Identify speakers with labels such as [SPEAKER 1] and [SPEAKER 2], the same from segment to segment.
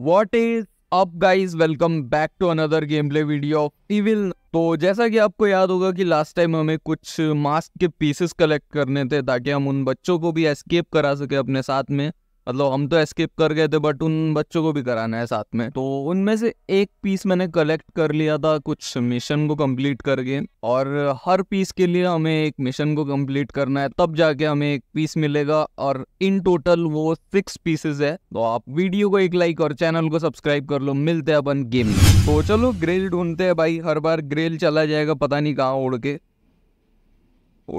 [SPEAKER 1] What is up guys welcome back to another game play video evil तो जैसा कि आपको याद होगा कि लास्ट टाइम हमें कुछ मास्क के पीसेस कलेक्ट करने थे ताकि हम उन बच्चों को भी एस्केप करा सके अपने साथ में मतलब हम तो एस्केप कर गए थे बट उन बच्चों को भी कराना है साथ में तो उनमें से एक पीस मैंने कलेक्ट कर लिया था कुछ मिशन को कंप्लीट करके और हर पीस के लिए हमें एक मिशन को कंप्लीट करना है तब जाके हमें एक पीस मिलेगा और इन टोटल वो सिक्स पीसेस है तो आप वीडियो को एक लाइक और चैनल को सब्सक्राइब कर लो मिलते हैं अपन गेम तो चलो ग्रेल ढूंढते हैं भाई हर बार ग्रेल चला जाएगा पता नहीं कहाँ उड़ के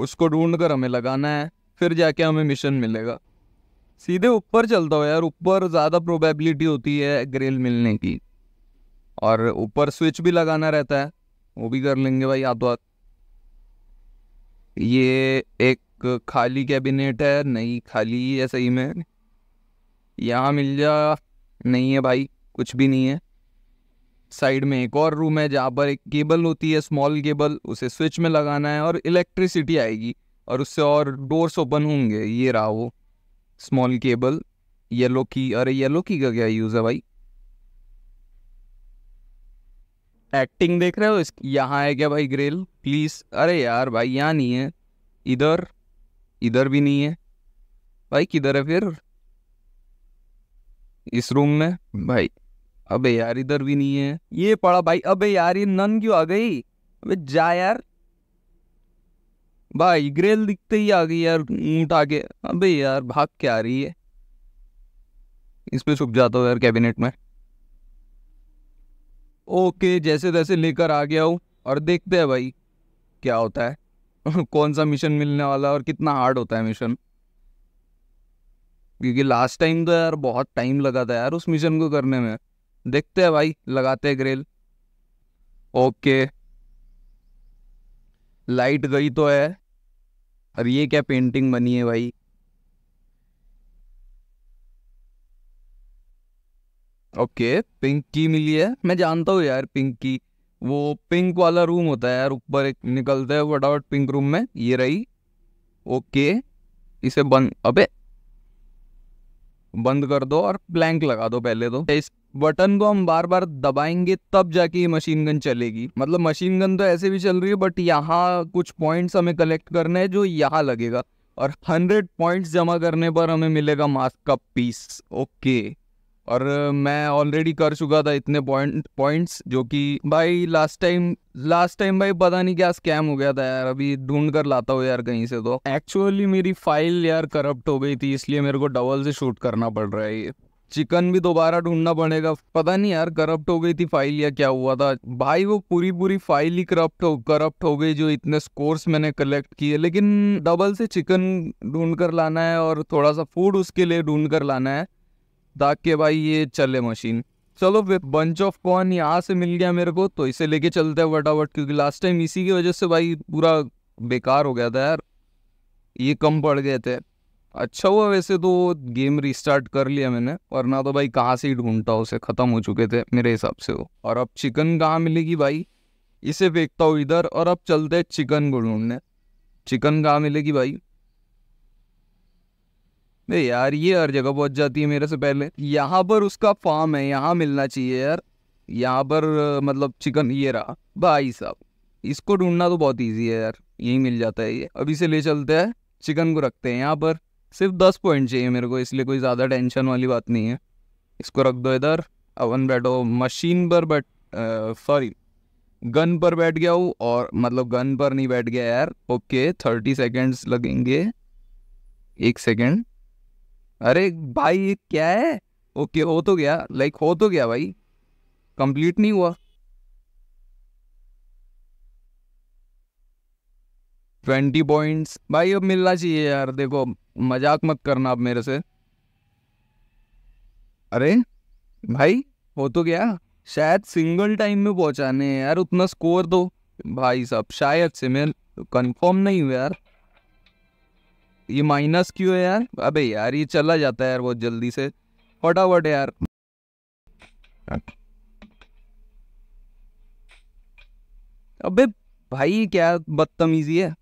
[SPEAKER 1] उसको ढूंढ कर हमें लगाना है फिर जाके हमें मिशन मिलेगा सीधे ऊपर चलता हो यार ऊपर ज़्यादा प्रोबेबिलिटी होती है ग्रिल मिलने की और ऊपर स्विच भी लगाना रहता है वो भी कर लेंगे भाई हाथों हाथ ये एक खाली कैबिनेट है नहीं खाली है सही में यहाँ मिल जा नहीं है भाई कुछ भी नहीं है साइड में एक और रूम है जहाँ पर एक केबल होती है स्मॉल केबल उसे स्विच में लगाना है और इलेक्ट्रिसिटी आएगी और उससे और डोर्स ओपन होंगे ये रहा वो स्मॉल केबल येलो की अरे येलो की का क्या यूज़ है भाई एक्टिंग देख रहे हो इस यहाँ है क्या भाई ग्रिल प्लीज़ अरे यार भाई यहाँ नहीं है इधर इधर भी नहीं है भाई किधर है फिर इस रूम में भाई अबे यार इधर भी नहीं है ये पड़ा भाई अबे यार ये नन क्यों आ गई अबे जा यार भाई ग्रेल दिखते ही आ गई यार ऊँट आगे अबे यार भाग क्या आ रही है इसमें छुप जाता हूँ यार कैबिनेट में ओके जैसे तैसे लेकर आ गया हूँ और देखते हैं भाई क्या होता है कौन सा मिशन मिलने वाला और कितना हार्ड होता है मिशन क्योंकि लास्ट टाइम तो यार बहुत टाइम लगा था यार उस मिशन को करने में देखते हैं भाई लगाते हैं ग्रेल ओके लाइट गई तो है और ये क्या पेंटिंग बनी है भाई ओके पिंक मिली है मैं जानता हूँ यार पिंक की वो पिंक वाला रूम होता है यार ऊपर एक निकलता है फटाफट पिंक रूम में ये रही ओके इसे बंद अबे बंद कर दो और ब्लैंक लगा दो पहले तो इस बटन को हम बार बार दबाएंगे तब जाके ये मशीन गन चलेगी मतलब मशीन गन तो ऐसे भी चल रही है बट यहाँ कुछ पॉइंट्स हमें कलेक्ट करना है जो यहाँ लगेगा और हंड्रेड पॉइंट्स जमा करने पर हमें मिलेगा मास्क का पीस ओके और मैं ऑलरेडी कर चुका था इतने पॉइंट पॉइंट्स जो कि भाई लास्ट टाइम लास्ट टाइम भाई पता नहीं क्या स्कैम हो गया था यार अभी ढूंढ कर लाता हूँ यार कहीं से तो एक्चुअली मेरी फाइल यार करप्ट हो गई थी इसलिए मेरे को डबल से शूट करना पड़ रहा है ये चिकन भी दोबारा ढूंढना पड़ेगा पता नहीं यार करप्ट हो गई थी फाइल या क्या हुआ था भाई वो पूरी पूरी फाइल ही करप्ट हो करप्ट हो गई जो इतने स्कोर्स मैंने कलेक्ट किए लेकिन डबल से चिकन ढूंढ कर लाना है और थोड़ा सा फूड उसके लिए ढूंढ कर लाना है ताकि भाई ये चले मशीन चलो फिर बंच ऑफ कॉर्न यहाँ से मिल गया मेरे को तो इसे लेके चलते हैं वटावट क्योंकि लास्ट टाइम इसी की वजह से भाई पूरा बेकार हो गया था यार ये कम पड़ गए थे अच्छा हुआ वैसे तो गेम रिस्टार्ट कर लिया मैंने वरना तो भाई कहाँ से ही ढूंढता उसे ख़त्म हो चुके थे मेरे हिसाब से वो और अब चिकन कहाँ मिलेगी भाई इसे फेंकता हूँ इधर और अब चलते हैं चिकन को ढूंढने चिकन कहाँ मिलेगी भाई नहीं यार ये हर जगह पहुंच जाती है मेरे से पहले यहाँ पर उसका फार्म है यहाँ मिलना चाहिए यार यहाँ पर मतलब चिकन ये रहा भाई साहब इसको ढूंढना तो बहुत ईजी है यार यही मिल जाता है ये अभी से ले चलते हैं चिकन को रखते हैं यहाँ पर सिर्फ दस पॉइंट चाहिए मेरे को इसलिए कोई ज़्यादा टेंशन वाली बात नहीं है इसको रख दो इधर अवन बैठो मशीन पर बैठ सॉरी गन पर बैठ गया हूँ और मतलब गन पर नहीं बैठ गया यार ओके थर्टी सेकेंड्स लगेंगे एक सेकेंड अरे भाई ये क्या है ओके हो तो गया लाइक हो तो गया भाई कंप्लीट नहीं हुआ ट्वेंटी पॉइंट्स भाई अब मिलना चाहिए यार देखो मजाक मत करना आप मेरे से अरे भाई हो तो गया शायद सिंगल टाइम में पहुंचाने हैं यार उतना स्कोर दो तो। भाई साहब शायद से मैं कंफर्म नहीं हुआ यार ये माइनस क्यों है यार अबे यार ये चला जाता है यार बहुत जल्दी से फटाफट यार अबे भाई क्या बदतमीजी है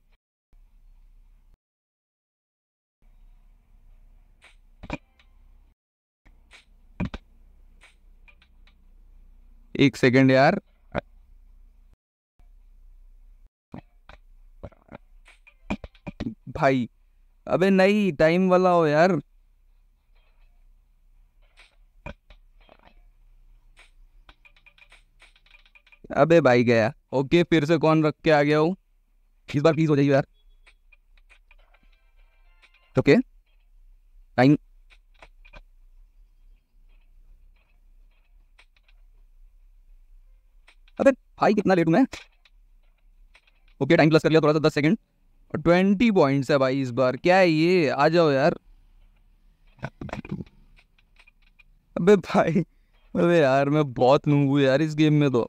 [SPEAKER 1] एक सेकेंड यार भाई अबे नहीं टाइम वाला हो यार अबे भाई गया ओके फिर से कौन रख के आ गया हो इस बार प्लीज हो जाइए यार ओके टाइम अरे भाई कितना लेट हूँ मैं ओके टाइम प्लस कर लिया थोड़ा सा दस सेकेंड ट्वेंटी पॉइंट्स है भाई इस बार क्या है ये आ जाओ यार अबे भाई अबे यार मैं बहुत लूंगू यार इस गेम में तो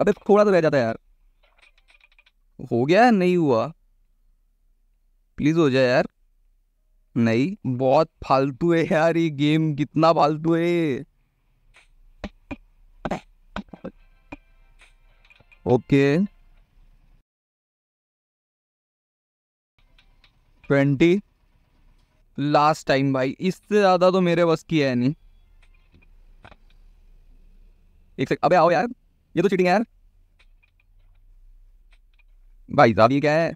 [SPEAKER 1] अबे थोड़ा तो रह जाता है यार हो गया है नहीं हुआ प्लीज हो जाए यार नहीं बहुत फालतू है यार ये गेम कितना फालतू है ओके ट्वेंटी लास्ट टाइम भाई इससे ज़्यादा तो मेरे बस की है नहीं एक सेकंड अबे आओ यार ये तो चीटिंग है यार भाई साहब ये क्या है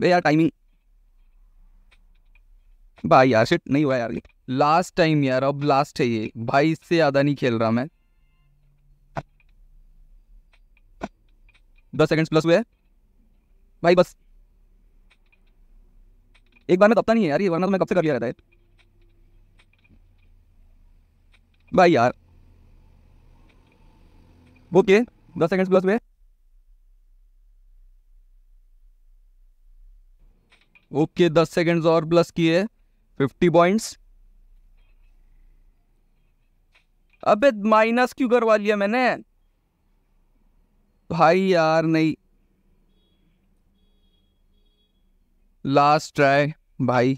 [SPEAKER 1] बे यार टाइमिंग भाई यार शिट नहीं हुआ यार लास्ट टाइम यार अब लास्ट है ये भाई इससे ज़्यादा नहीं खेल रहा मैं दस सेकेंड्स प्लस हुए हैं भाई बस एक बार में तक तो नहीं है यार ये वरना तो मैं कब से कर लिया रहता है भाई यार ओके दस सेकेंड्स प्लस हुए ओके दस सेकंड्स और प्लस किए फिफ्टी पॉइंट्स अबे माइनस क्यों करवा लिया मैंने भाई यार नहीं लास्ट ट्राई भाई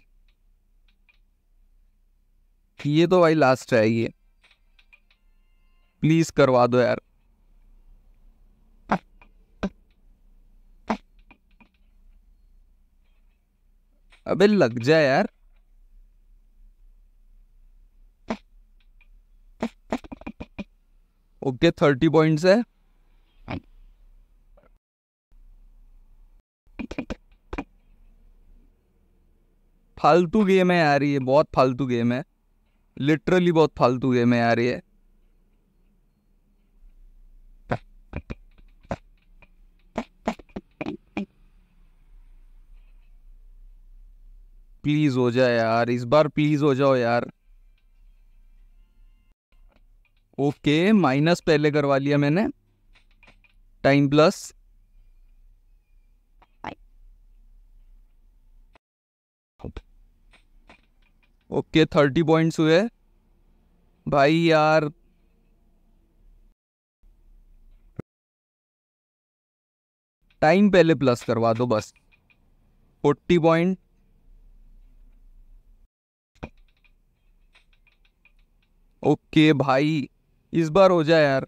[SPEAKER 1] ये तो भाई लास्ट ट्राई ये प्लीज करवा दो यार अबे लग जाए यार ओके थर्टी पॉइंट्स है फालतू गेम है यार ये बहुत फालतू गेम है लिटरली बहुत फालतू गेम है यार ये प्लीज हो जाए यार इस बार प्लीज हो जाओ यार ओके माइनस पहले करवा लिया मैंने time plus okay thirty points हुए भाई यार टाइम पहले प्लस करवा दो बस फोर्टी पॉइंट ओके भाई इस बार हो जाए यार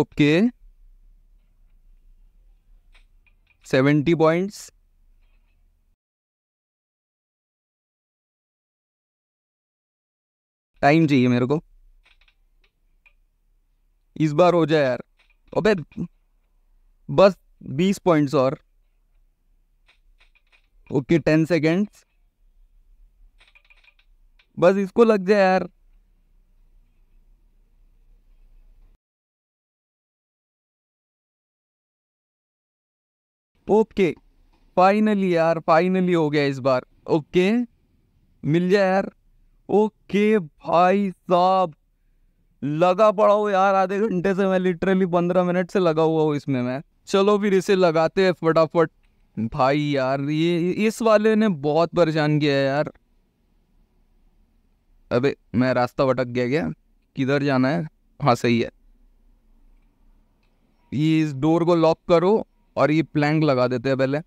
[SPEAKER 1] ओके सेवेंटी पॉइंट्स टाइम चाहिए मेरे को इस बार हो जाए यार अबे बस बीस पॉइंट्स और ओके टेन सेकेंड्स बस इसको लग जाए यार ओके फाइनली यार फाइनली हो गया इस बार ओके मिल जाए यार ओके भाई साहब लगा पड़ा हो यार आधे घंटे से मैं लिटरली पंद्रह मिनट से लगा हुआ हूँ इसमें मैं चलो फिर इसे लगाते हैं फटाफट भाई यार ये इस वाले ने बहुत परेशान किया है यार अबे मैं रास्ता भटक गया क्या किधर जाना है हाँ सही है ये इस डोर को लॉक करो और ये प्लैंक लगा देते हैं पहले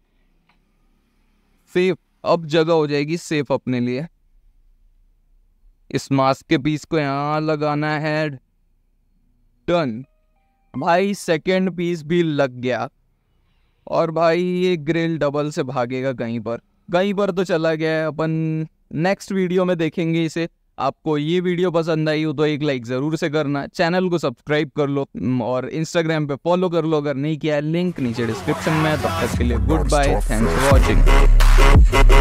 [SPEAKER 1] सेफ अब जगह हो जाएगी सेफ अपने लिए इस मास्क के पीस को यहाँ लगाना है डन भाई सेकेंड पीस भी लग गया और भाई ये ग्रिल डबल से भागेगा कहीं पर कहीं पर तो चला गया है अपन नेक्स्ट वीडियो में देखेंगे इसे आपको ये वीडियो पसंद आई हो तो एक लाइक ज़रूर से करना चैनल को सब्सक्राइब कर लो और इंस्टाग्राम पे फॉलो कर लो अगर नहीं किया लिंक नीचे डिस्क्रिप्शन में तब तक के लिए goodbye thanks for watching